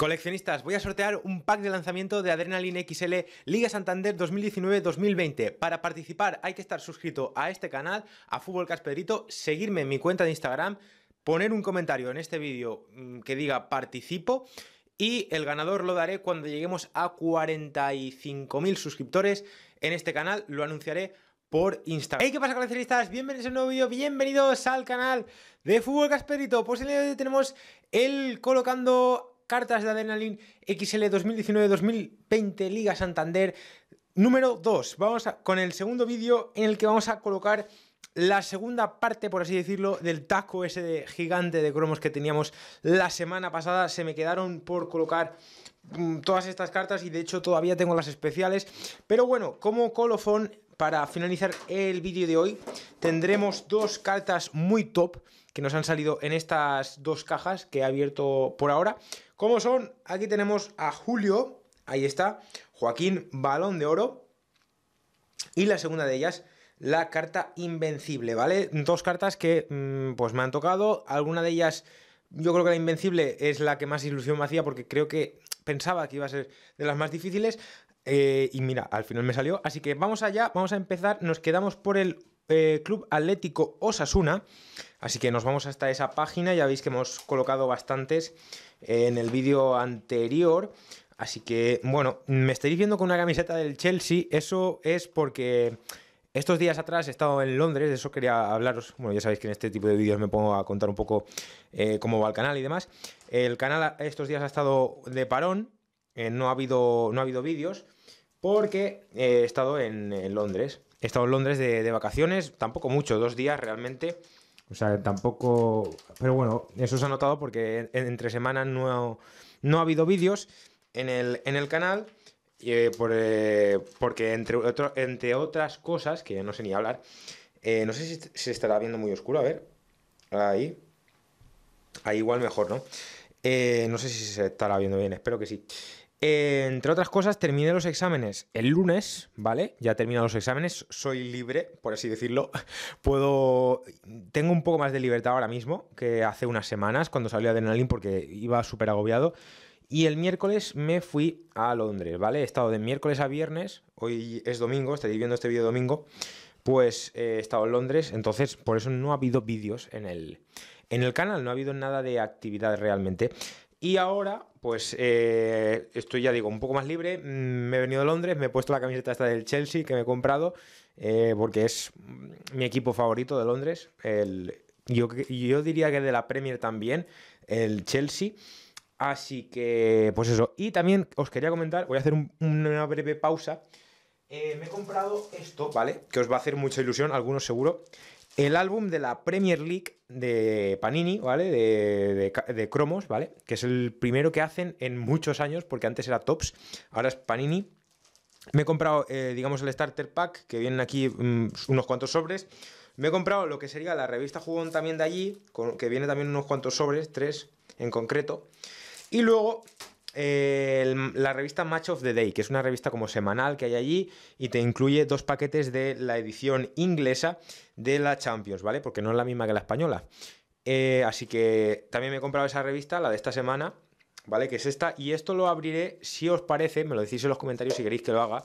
Coleccionistas, voy a sortear un pack de lanzamiento de Adrenaline XL Liga Santander 2019-2020. Para participar hay que estar suscrito a este canal, a Fútbol Casperito, seguirme en mi cuenta de Instagram, poner un comentario en este vídeo mm, que diga participo y el ganador lo daré cuando lleguemos a 45.000 suscriptores en este canal, lo anunciaré por Instagram. ¡Hey! ¿Qué pasa coleccionistas? Bienvenidos a un nuevo vídeo, bienvenidos al canal de Fútbol Casperito. Pues en el día de hoy tenemos el colocando Cartas de Adrenaline XL 2019-2020 Liga Santander. Número 2. Vamos con el segundo vídeo en el que vamos a colocar la segunda parte, por así decirlo, del taco ese gigante de cromos que teníamos la semana pasada. Se me quedaron por colocar mm, todas estas cartas y de hecho todavía tengo las especiales. Pero bueno, como colofón, para finalizar el vídeo de hoy, tendremos dos cartas muy top que nos han salido en estas dos cajas que he abierto por ahora. ¿Cómo son? Aquí tenemos a Julio, ahí está, Joaquín Balón de Oro. Y la segunda de ellas, la carta Invencible, ¿vale? Dos cartas que mm, pues me han tocado. Alguna de ellas, yo creo que la Invencible es la que más ilusión me hacía porque creo que pensaba que iba a ser de las más difíciles. Eh, y mira, al final me salió. Así que vamos allá, vamos a empezar. Nos quedamos por el eh, Club Atlético Osasuna. Así que nos vamos hasta esa página. Ya veis que hemos colocado bastantes en el vídeo anterior. Así que, bueno, me estaréis viendo con una camiseta del Chelsea. Eso es porque estos días atrás he estado en Londres. De eso quería hablaros. Bueno, ya sabéis que en este tipo de vídeos me pongo a contar un poco eh, cómo va el canal y demás. El canal estos días ha estado de parón. Eh, no ha habido, no ha habido vídeos porque eh, he estado en, Londres. He estado en Londres de vacaciones, tampoco mucho, dos días realmente. O sea, tampoco. Pero bueno, eso se ha notado porque entre semanas no, no ha habido vídeos en el, en el canal. Eh, eh, porque entre, entre otras cosas, que no sé ni hablar, eh, no sé si se estará viendo muy oscuro, a ver. Ahí. Ahí igual mejor, ¿no? no sé si se estará viendo bien, espero que sí entre otras cosas, terminé los exámenes el lunes, ¿vale? Ya terminado los exámenes, soy libre, por así decirlo. Puedo. Tengo un poco más de libertad ahora mismo que hace unas semanas cuando salí de porque iba súper agobiado. Y el miércoles me fui a Londres, ¿vale? He estado de miércoles a viernes, hoy es domingo, estaréis viendo este vídeo domingo. Pues eh, he estado en Londres, entonces por eso no ha habido vídeos en el, en el canal, no ha habido nada de actividad realmente. Y ahora, pues eh, estoy ya digo, un poco más libre. Mm, me he venido a Londres, me he puesto la camiseta esta del Chelsea que me he comprado, eh, porque es mm, mi equipo favorito de Londres. El, yo, yo diría que de la Premier también, el Chelsea. Así que, pues eso. Y también os quería comentar, voy a hacer una breve pausa. Eh, me he comprado esto, ¿vale? Que os va a hacer mucha ilusión, algunos seguro el álbum de la Premier League de Panini, ¿vale? De, cromos, ¿vale? Que es el primero que hacen en muchos años, porque antes era Tops, ahora es Panini. Me he comprado, eh, digamos, el Starter Pack, que vienen aquí mm, unos cuantos sobres. Me he comprado lo que sería la revista Jugón también de allí, que viene también unos cuantos sobres, tres en concreto. Y luego la revista Match of the Day, que es una revista como semanal que hay allí y te incluye dos paquetes de la edición inglesa de la Champions, ¿vale? Porque no es la misma que la española. Eh, así que también me he comprado esa revista, la de esta semana, ¿vale? Que es esta. Y esto lo abriré, si os parece, me lo decís en los comentarios si queréis que lo haga.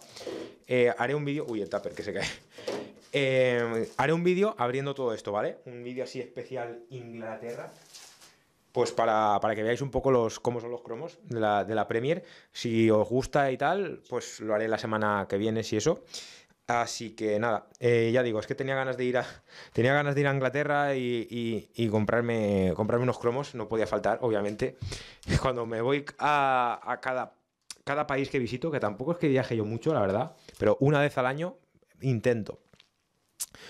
Eh, haré un vídeo. Uy, el tupper que se cae. Eh, haré un vídeo abriendo todo esto, ¿vale? Un vídeo así especial Inglaterra pues para, que veáis un poco los cómo son los cromos de la, de la Premier. Si os gusta y tal, pues lo haré la semana que viene, si eso. Así que nada, eh, ya digo, es que tenía ganas de ir a, tenía ganas de ir a Inglaterra y, comprarme, comprarme unos cromos, no podía faltar, obviamente. Cuando me voy a, cada, cada país que visito, que tampoco es que viaje yo mucho, la verdad, pero una vez al año intento.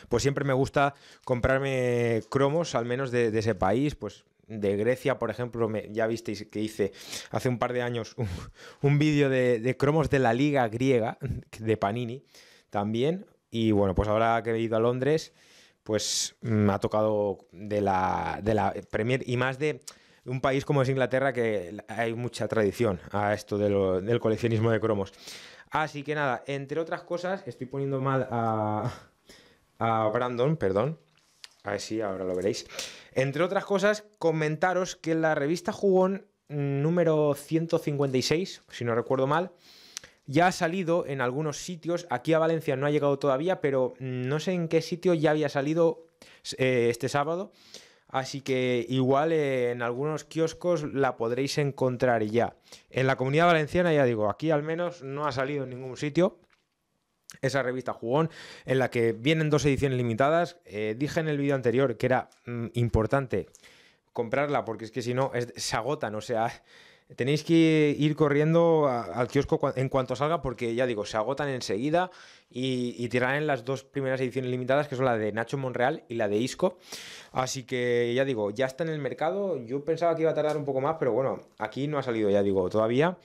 Pues siempre me gusta comprarme cromos, al menos de, de ese país, pues de Grecia, por ejemplo, ya visteis que hice hace un par de años un, vídeo de, cromos de la liga griega, de Panini, también. Y bueno, pues ahora que he ido a Londres, pues me ha tocado de la, de la Premier y más de un país como es Inglaterra que hay mucha tradición a esto del coleccionismo de cromos. Así que nada, entre otras cosas, estoy poniendo mal a, a Brandon, perdón. A ver si ahora lo veréis. Entre otras cosas, comentaros que la revista Jugón mm, número 156, si no recuerdo mal, ya ha salido en algunos sitios, aquí a Valencia no ha llegado todavía, pero mm, no sé en qué sitio ya había salido eh, este sábado, así que igual en algunos kioscos la podréis encontrar ya. En la comunidad valenciana, ya digo, aquí al menos no ha salido en ningún sitio, esa revista Jugón, en la que vienen dos ediciones limitadas. Eh, dije en el vídeo anterior que era mm, importante comprarla, porque es que si no, se agotan, o sea... Tenéis que ir corriendo al kiosco en cuanto salga porque ya digo, se agotan enseguida y, y en las dos primeras ediciones limitadas que son la de Nacho Monreal y la de Isco. Así que ya digo, ya está en el mercado. Yo pensaba que iba a tardar un poco más, pero bueno, aquí no ha salido ya digo todavía.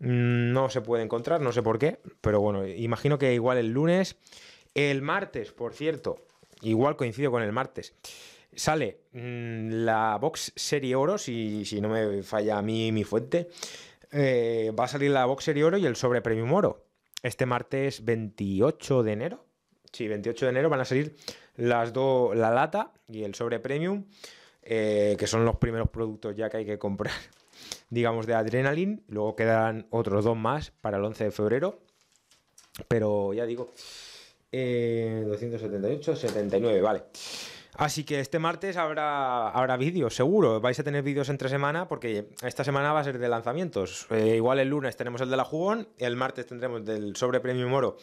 Mm, no se puede encontrar, no sé por qué, pero bueno, imagino que igual el lunes, el martes, por cierto, igual coincido con el martes. Sale mm, la Box Serie Oro, si, si no me falla a mí mi fuente. Eh, va a salir la Box Serie Oro y el sobre Premium Oro. Este martes 28 de enero. Sí, 28 de enero van a salir las dos, la lata y el sobre Premium, eh, que son los primeros productos ya que hay que comprar digamos, de Adrenaline. Luego quedarán otros dos más para el 11 de febrero. Pero ya digo, 278, eh, 79, vale. Así que este martes habrá, habrá vídeos, seguro. Vais a tener vídeos entre semana porque esta semana va a ser de lanzamientos. Eh, igual el lunes tenemos el de la jugón, el martes tendremos del sobre premio moro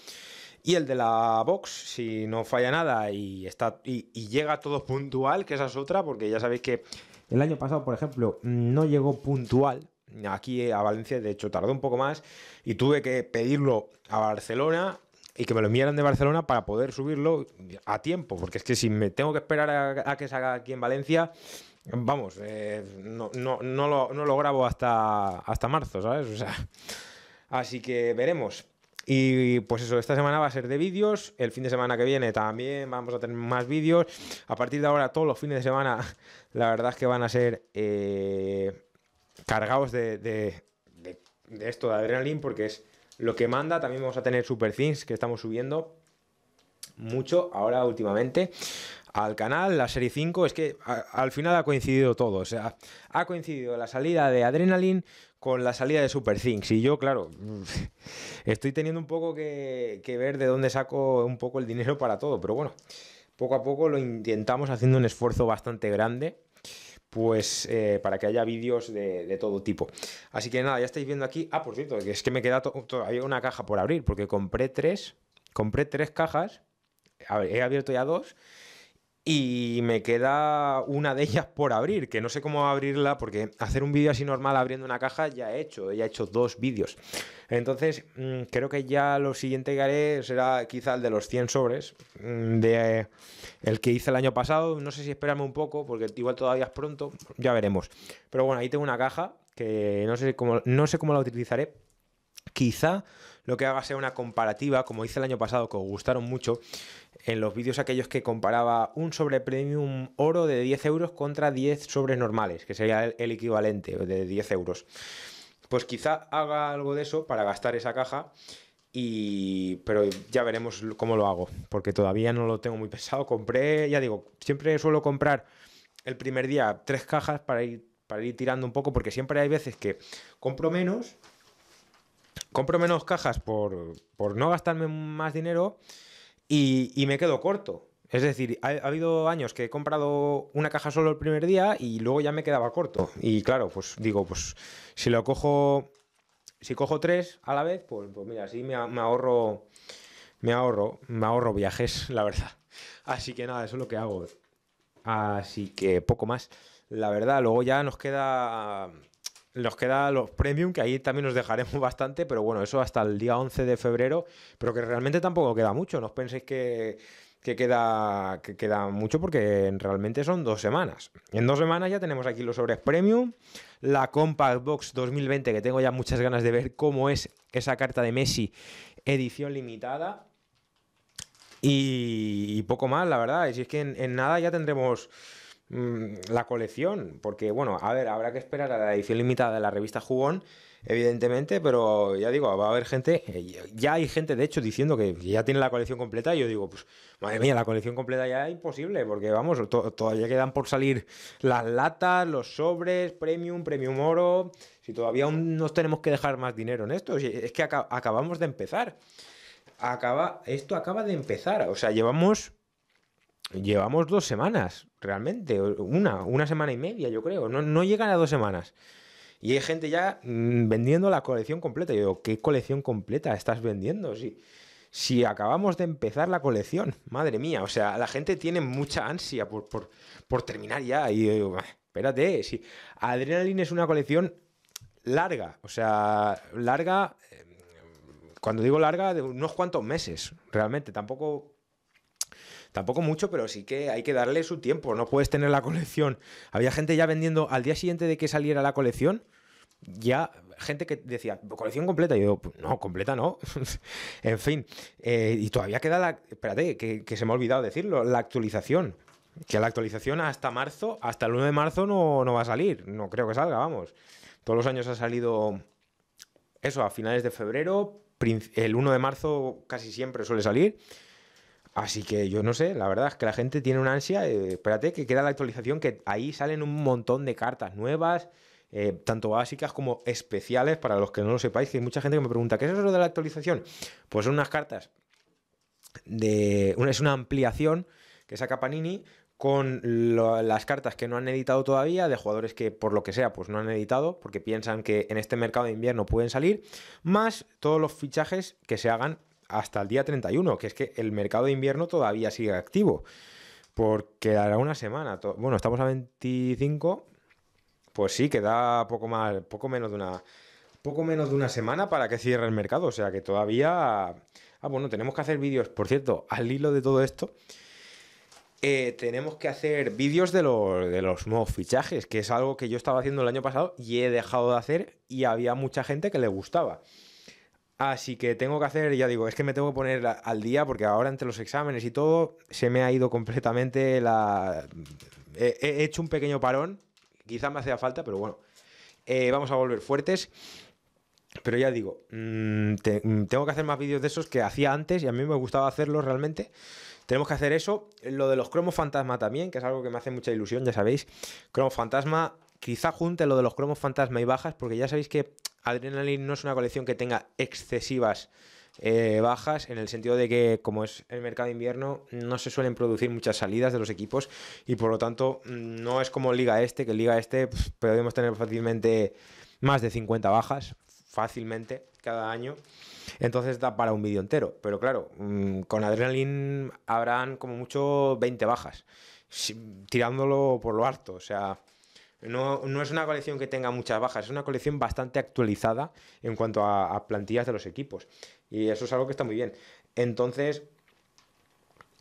y el de la box, si no falla nada y, está, y llega todo puntual, que esa es otra, porque ya sabéis que el año pasado, por ejemplo, mm, no llegó puntual aquí a Valencia, de hecho tardó un poco más y tuve que pedirlo a Barcelona y que me lo enviaran de Barcelona para poder subirlo a tiempo, porque es que si me tengo que esperar a, que salga aquí en Valencia, vamos, eh, no, no, lo, grabo hasta, hasta marzo, ¿sabes? O sea, así que veremos. Y pues eso, esta semana va a ser de vídeos, el fin de semana que viene también vamos a tener más vídeos. A partir de ahora todos los fines de semana, la verdad es que van a ser eh, cargados de, de, esto, de Adrenalin porque es lo que manda. También vamos a tener super things que estamos subiendo mucho ahora últimamente al canal, la serie 5, es que al final ha coincidido todo, o sea, ha coincidido la salida de Adrenalin con la salida de Super Things. Y yo, claro, estoy teniendo un poco que, ver de dónde saco un poco el dinero para todo. Pero bueno, poco a poco lo intentamos haciendo un esfuerzo bastante grande. Pues eh, para que haya vídeos de, todo tipo. Así que nada, ya estáis viendo aquí. Ah, por cierto, es que me queda todavía una caja por abrir, porque compré tres. Compré tres cajas. he abierto ya dos y me queda una de ellas por abrir, que no sé cómo abrirla, porque hacer un vídeo así normal abriendo una caja ya he hecho, ya he hecho dos vídeos. Entonces, mm, creo que ya lo siguiente que haré será quizá el de los 100 sobres, mm, de el que hice el año pasado. No sé si esperarme un poco, porque igual todavía es pronto, ya veremos. Pero bueno, ahí tengo una caja que no sé cómo, no sé cómo la utilizaré. Quizá lo que haga sea una comparativa, como hice el año pasado, que os gustaron mucho, en los vídeos aquellos que comparaba un sobre premium oro de 10 euros contra 10 sobres normales, que sería el, equivalente de 10 euros. Pues quizá haga algo de eso para gastar esa caja y, pero ya veremos cómo lo hago, porque todavía no lo tengo muy pensado. Compré, ya digo, siempre suelo comprar el primer día tres cajas para ir, para ir tirando un poco, porque siempre hay veces que compro menos compro menos cajas por, no gastarme más dinero y, me quedo corto. Es decir, ha, habido años que he comprado una caja solo el primer día y luego ya me quedaba corto. Y claro, pues digo, pues si lo cojo, si cojo tres a la vez, pues, pues mira, así me, ahorro, me ahorro, me ahorro viajes, la verdad. Así que nada, eso es lo que hago. Así que poco más. La verdad, luego ya nos queda nos queda los premium, que ahí también nos dejaremos bastante, pero bueno, eso hasta el día 11 de febrero, pero que realmente tampoco queda mucho, no os penséis que, queda, que queda mucho porque realmente son dos semanas. En dos semanas ya tenemos aquí los sobres premium, la Compact Box 2020, que tengo ya muchas ganas de ver cómo es esa carta de Messi, edición limitada. Y, poco más, la verdad. Y si es que en nada ya tendremos Mm, la colección, porque bueno, a ver, habrá que esperar a la edición limitada de la revista Jugón, evidentemente, pero ya digo, va a haber gente, eh, ya hay gente de hecho diciendo que ya tiene la colección completa y yo digo, pues madre mía, la colección completa ya es imposible, porque vamos, todavía quedan por salir las latas, los sobres, premium, premium oro, si todavía nos tenemos que dejar más dinero en esto, es que acabamos de empezar. Acaba, esto acaba de empezar, o sea, llevamos llevamos dos semanas, realmente, una, una semana y media, yo creo, no, no llegan a dos semanas. Y hay gente ya mm, vendiendo la colección completa. Yo digo, ¿qué colección completa estás vendiendo? Si, si acabamos de empezar la colección, madre mía, o sea, la gente tiene mucha ansia por, por, por terminar ya. Y yo digo, espérate, si Adrenaline es una colección larga, o sea, larga, eh, cuando digo larga, de unos cuantos meses, realmente, tampoco Tampoco mucho, pero sí que hay que darle su tiempo. No puedes tener la colección. Había gente ya vendiendo al día siguiente de que saliera la colección. Ya, gente que decía, colección completa. Y yo, pues no, completa no. en fin. Eh, y todavía queda la. Espérate, que, se me ha olvidado decirlo. La actualización. Que la actualización hasta marzo, hasta el 1 de marzo no, no va a salir. No creo que salga, vamos. Todos los años ha salido eso a finales de febrero, el 1 de marzo casi siempre suele salir Así que yo no sé, la verdad es que la gente tiene una ansia. Eh, espérate, que queda la actualización, que ahí salen un montón de cartas nuevas, eh, tanto básicas como especiales, para los que no lo sepáis, que hay mucha gente que me pregunta, ¿qué es eso de la actualización? Pues son unas cartas de. es una ampliación que saca Panini con las cartas que no han editado todavía, de jugadores que por lo que sea, pues no han editado, porque piensan que en este mercado de invierno pueden salir, más todos los fichajes que se hagan hasta el día 31, que es que el mercado de invierno todavía sigue activo. Porque dará una semana. Bueno, estamos a 25. Pues sí, queda poco más, poco menos de una. Poco menos de una semana para que cierre el mercado. O sea que todavía. Ah, bueno, tenemos que hacer vídeos. Por cierto, al hilo de todo esto. Eh, tenemos que hacer vídeos de los, de los nuevos fichajes, que es algo que yo estaba haciendo el año pasado y he dejado de hacer y había mucha gente que le gustaba. Así que tengo que hacer, ya digo, es que me tengo que poner al día porque ahora entre los exámenes y todo se me ha ido completamente la... He hecho un pequeño parón, quizás me hacía falta, pero bueno, eh, vamos a volver fuertes. Pero ya digo, mm, mm, tengo que hacer más vídeos de esos que hacía antes y a mí me gustaba hacerlos realmente. Tenemos que hacer eso. Lo de los cromos fantasma también, que es algo que me hace mucha ilusión, ya sabéis. Cromos fantasma Quizá junte lo de los cromos fantasma y bajas, porque ya sabéis que Adrenaline no es una colección que tenga excesivas eh, bajas, en el sentido de que, como es el mercado de invierno, no se suelen producir muchas salidas de los equipos y por lo tanto no es como Liga Este, que Liga Este pues, podemos tener fácilmente más de 50 bajas, fácilmente cada año. Entonces da para un vídeo entero. Pero claro, mm, con Adrenaline habrán como mucho 20 bajas, tirándolo por lo alto O sea, no, es una colección que tenga muchas bajas, es una colección bastante actualizada en cuanto a, plantillas de los equipos. Y eso es algo que está muy bien. Entonces,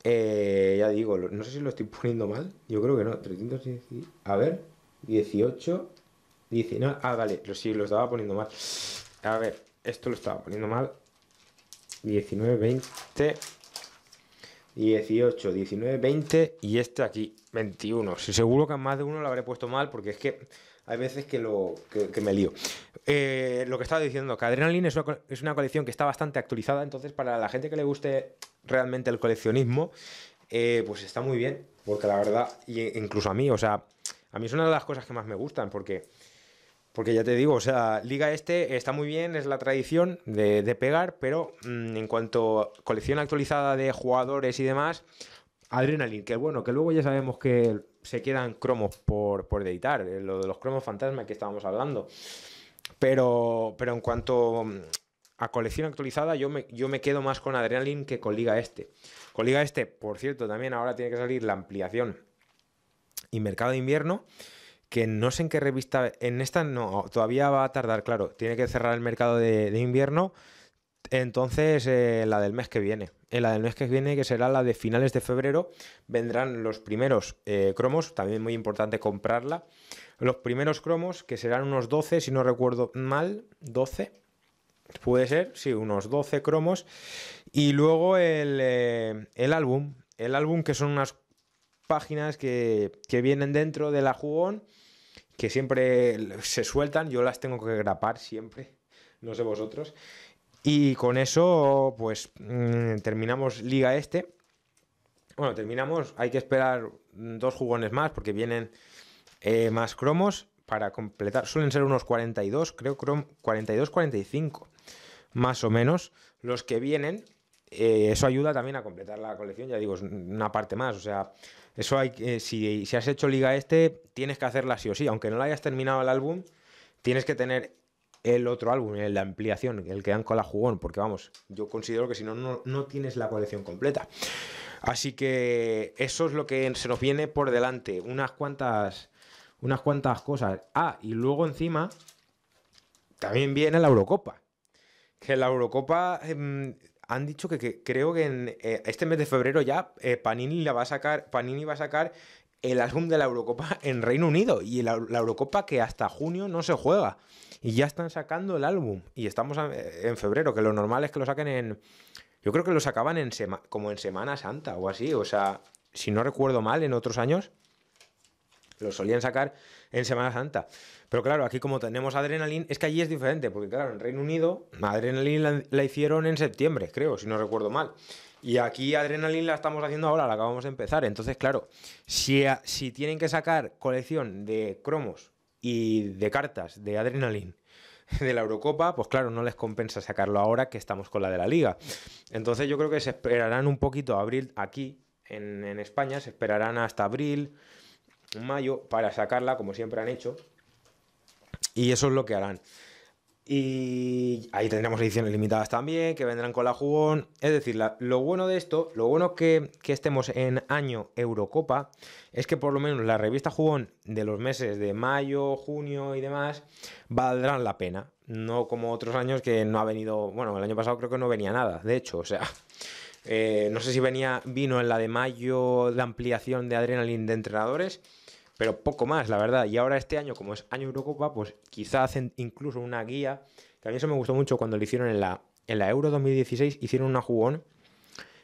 eh, ya digo, no sé si lo estoy poniendo mal. Yo creo que no. a ver, 18, 19. Ah, vale, sí, lo estaba poniendo mal. A ver, esto lo estaba poniendo mal. 19, 20. 18, 19, 20 y este aquí, 21. seguro que más de uno lo habré puesto mal porque es que hay veces que, lo, que, me lío. Eh, lo que estaba diciendo, que Adrenaline es una, colección que está bastante actualizada, entonces para la gente que le guste realmente el coleccionismo, eh, pues está muy bien, porque la verdad, incluso a mí, o sea, a mí es una de las cosas que más me gustan porque... Porque ya te digo, o sea, Liga Este está muy bien, es la tradición de, pegar, pero mm, en cuanto a colección actualizada de jugadores y demás, Adrenaline, que bueno, que luego ya sabemos que se quedan cromos por, por editar, eh, lo de los cromos fantasma que estábamos hablando. Pero, pero en cuanto mm, a colección actualizada, yo me, yo me quedo más con Adrenaline que con Liga Este. Con Liga Este, por cierto, también ahora tiene que salir la ampliación y mercado de invierno que no sé en qué revista, en esta no, todavía va a tardar, claro, tiene que cerrar el mercado de, invierno, entonces eh, la del mes que viene, en la del mes que viene, que será la de finales de febrero, vendrán los primeros eh, cromos, también muy importante comprarla, los primeros cromos, que serán unos 12, si no recuerdo mal, 12, puede ser, sí, unos 12 cromos, y luego eh, el, álbum, el álbum que son unas páginas que, que vienen dentro de la jugón que siempre se sueltan, yo las tengo que grapar siempre, no sé vosotros. Y con eso, pues mm, terminamos Liga Este. Bueno, terminamos, hay que esperar dos jugones más porque vienen eh, más cromos para completar. Suelen ser unos 42, creo, 42-45, más o menos, los que vienen. Eh, eso ayuda también a completar la colección, ya digo, una parte más. O sea, eso hay que si, si has hecho Liga Este, tienes que hacerla sí o sí. Aunque no la hayas terminado el álbum, tienes que tener el otro álbum, el de ampliación, el que dan con la jugón, porque vamos, yo considero que si no, no, tienes la colección completa. Así que eso es lo que se nos viene por delante, unas cuantas, unas cuantas cosas. Ah, y luego encima también viene la Eurocopa. Que la Eurocopa em, han dicho que, creo que en eh, este mes de febrero ya eh, Panini la va a sacar, Panini va a sacar el álbum de la Eurocopa en Reino Unido y la, Eurocopa que hasta junio no se juega y ya están sacando el álbum y estamos eh, en febrero que lo normal es que lo saquen en yo creo que lo sacaban en como en Semana Santa o así, o sea, si no recuerdo mal en otros años lo solían sacar en Semana Santa. Pero claro, aquí como tenemos Adrenaline, es que allí es diferente, porque claro, en Reino Unido Adrenaline la, hicieron en septiembre, creo, si no recuerdo mal. Y aquí Adrenaline la estamos haciendo ahora, la acabamos de empezar. Entonces, claro, si, tienen que sacar colección de cromos y de cartas de Adrenaline de la Eurocopa, pues claro, no les compensa sacarlo ahora que estamos con la de la Liga. Entonces yo creo que se esperarán un poquito a abril aquí, en, en España, se esperarán hasta abril, mayo para sacarla, como siempre han hecho. Y eso es lo que harán. Y ahí tendremos ediciones limitadas también, que vendrán con la jugón. Es decir, lo bueno de esto, lo bueno que, que, estemos en año Eurocopa, es que por lo menos la revista jugón de los meses de mayo, junio y demás, valdrán la pena. No como otros años que no ha venido, bueno, el año pasado creo que no venía nada, de hecho, o sea, eh, no sé si venía, vino en la de mayo la ampliación de adrenalina de entrenadores, pero poco más, la verdad. Y ahora este año, como es año Eurocopa, pues quizá hacen incluso una guía. Que a mí eso me gustó mucho cuando lo hicieron en la, en la Euro 2016, hicieron una jugón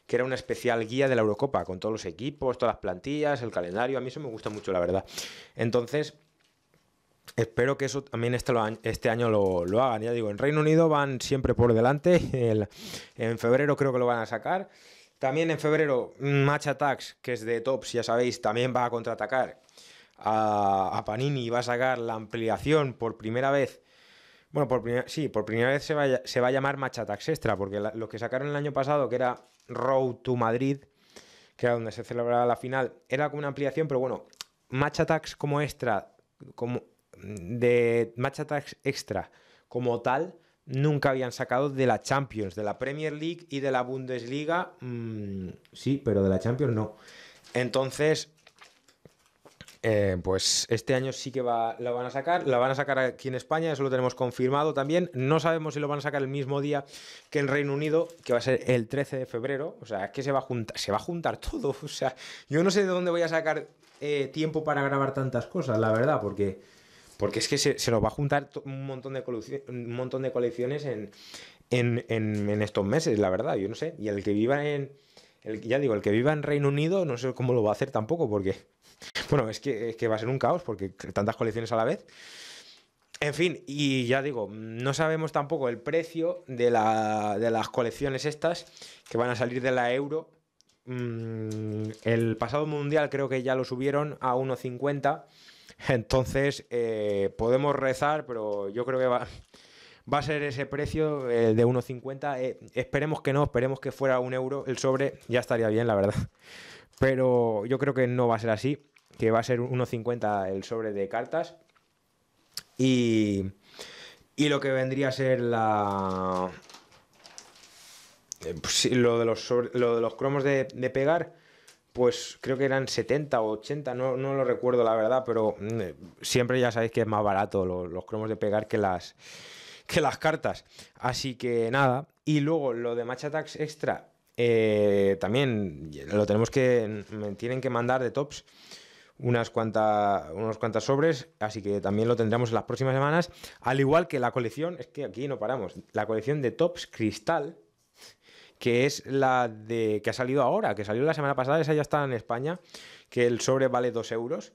que era una especial guía de la Eurocopa, con todos los equipos, todas las plantillas, el calendario. A mí eso me gusta mucho, la verdad. Entonces, Espero que eso también este, este, año lo, lo, hagan. Ya digo, en Reino Unido van siempre por delante. en febrero creo que lo van a sacar. También en febrero, mm, Match Attacks, que es de Tops, ya sabéis, también va a contraatacar a, Panini y va a sacar la ampliación por primera vez. Bueno, por sí, por primera vez se va, a, llamar Match Attacks Extra, porque lo los que sacaron el año pasado, que era Road to Madrid, que era donde se celebraba la final, era como una ampliación, pero bueno, Match Attacks como extra, como de Match attacks Extra como tal nunca habían sacado de la Champions, de la Premier League y de la Bundesliga. Mm, sí, pero de la Champions no. Entonces, eh, pues este año sí que va, la van a sacar. La van a sacar aquí en España, eso lo tenemos confirmado también. No sabemos si lo van a sacar el mismo día que en Reino Unido, que va a ser el 13 de febrero. O sea, que se va a juntar, se va a juntar todo. O sea, yo no sé de dónde voy a sacar eh, tiempo para grabar tantas cosas, la verdad, porque porque es que se, se nos va a juntar un montón de, un montón de colecciones en, estos meses, la verdad, yo no sé. Y el que viva en. El, ya digo, el que viva en Reino Unido, no sé cómo lo va a hacer tampoco, porque. Bueno, es que, va a ser un caos, porque tantas colecciones a la vez. En fin, y ya digo, no sabemos tampoco el precio de, las colecciones estas que van a salir de la euro. Mm, el pasado mundial creo que ya lo subieron a 1,50 entonces, eh, podemos rezar, pero yo creo que va, a ser ese precio eh, de 1,50. Eh, esperemos que no, esperemos que fuera un euro el sobre, ya estaría bien, la verdad. Pero yo creo que no va a ser así, que va a ser 1,50 el sobre de cartas. Y, lo que vendría a ser la... Pues lo, de los cromos de pegar, pues creo que eran 70 o 80, no, lo recuerdo la verdad, pero mm, eh, siempre ya sabéis que es más barato los, cromos de pegar que las, que las cartas. Así que nada, y luego lo de Match Attacks Extra, eh, también lo tenemos que, me tienen que mandar de tops unas cuantas, unos cuantas sobres, así que también lo tendremos en las próximas semanas, al igual que la colección, es que aquí no paramos, la colección de tops cristal que es la de que ha salido ahora, que salió la semana pasada, esa ya está en España, que el sobre vale 2 euros.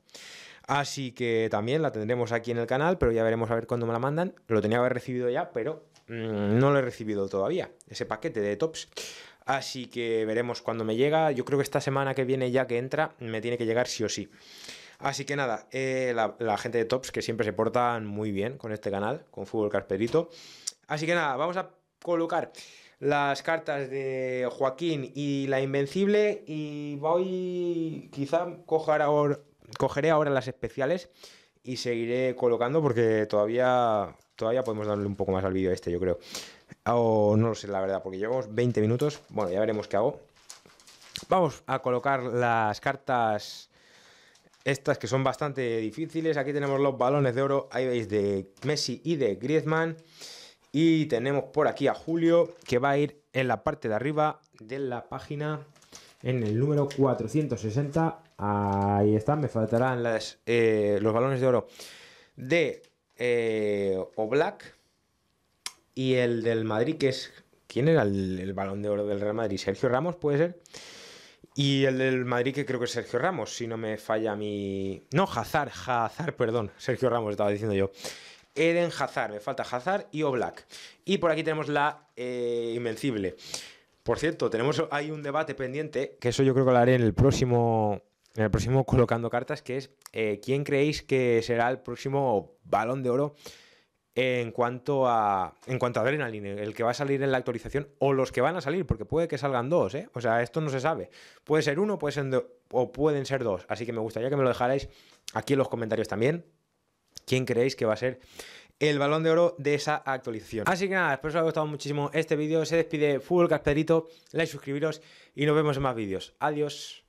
Así que también la tendremos aquí en el canal, pero ya veremos a ver cuándo me la mandan. Lo tenía que haber recibido ya, pero mm, no lo he recibido todavía, ese paquete de tops. Así que veremos cuándo me llega. Yo creo que esta semana que viene ya que entra, me tiene que llegar sí o sí. Así que nada, eh, la, gente de Tops que siempre se portan muy bien con este canal, con Fútbol Carperito. Así que nada, vamos a colocar las cartas de Joaquín y la Invencible y voy quizá ahora, cogeré ahora las especiales y seguiré colocando porque todavía todavía podemos darle un poco más al vídeo este, yo creo. O no lo sé, la verdad, porque llevamos 20 minutos. Bueno, ya veremos qué hago. Vamos a colocar las cartas estas que son bastante difíciles. Aquí tenemos los balones de oro, ahí veis de Messi y de Griezmann. Y tenemos por aquí a Julio, que va a ir en la parte de arriba de la página, en el número 460. Ahí está, me faltarán las, eh, los balones de oro de eh, Oblak y el del Madrid, que es. ¿Quién era el, balón de oro del Real Madrid? ¿Sergio Ramos puede ser? Y el del Madrid, que creo que es Sergio Ramos, si no me falla mi. No, Hazard, Hazard, perdón. Sergio Ramos estaba diciendo yo. Eden Hazard, me falta Hazard y Oblak. Y por aquí tenemos la eh, Invencible. Por cierto, tenemos hay un debate pendiente, que eso yo creo que lo haré en el próximo en el próximo colocando cartas, que es eh, quién creéis que será el próximo balón de oro en cuanto a en cuanto a Adrenaline, el que va a salir en la actualización o los que van a salir, porque puede que salgan dos, ¿eh? O sea, esto no se sabe. Puede ser uno, puede ser o pueden ser dos, así que me gustaría que me lo dejarais aquí en los comentarios también quién creéis que va a ser el balón de oro de esa actualización. Así que nada, espero que os haya gustado muchísimo este vídeo. Se despide Fútbol Casperito, like, suscribiros y nos vemos en más vídeos. Adiós.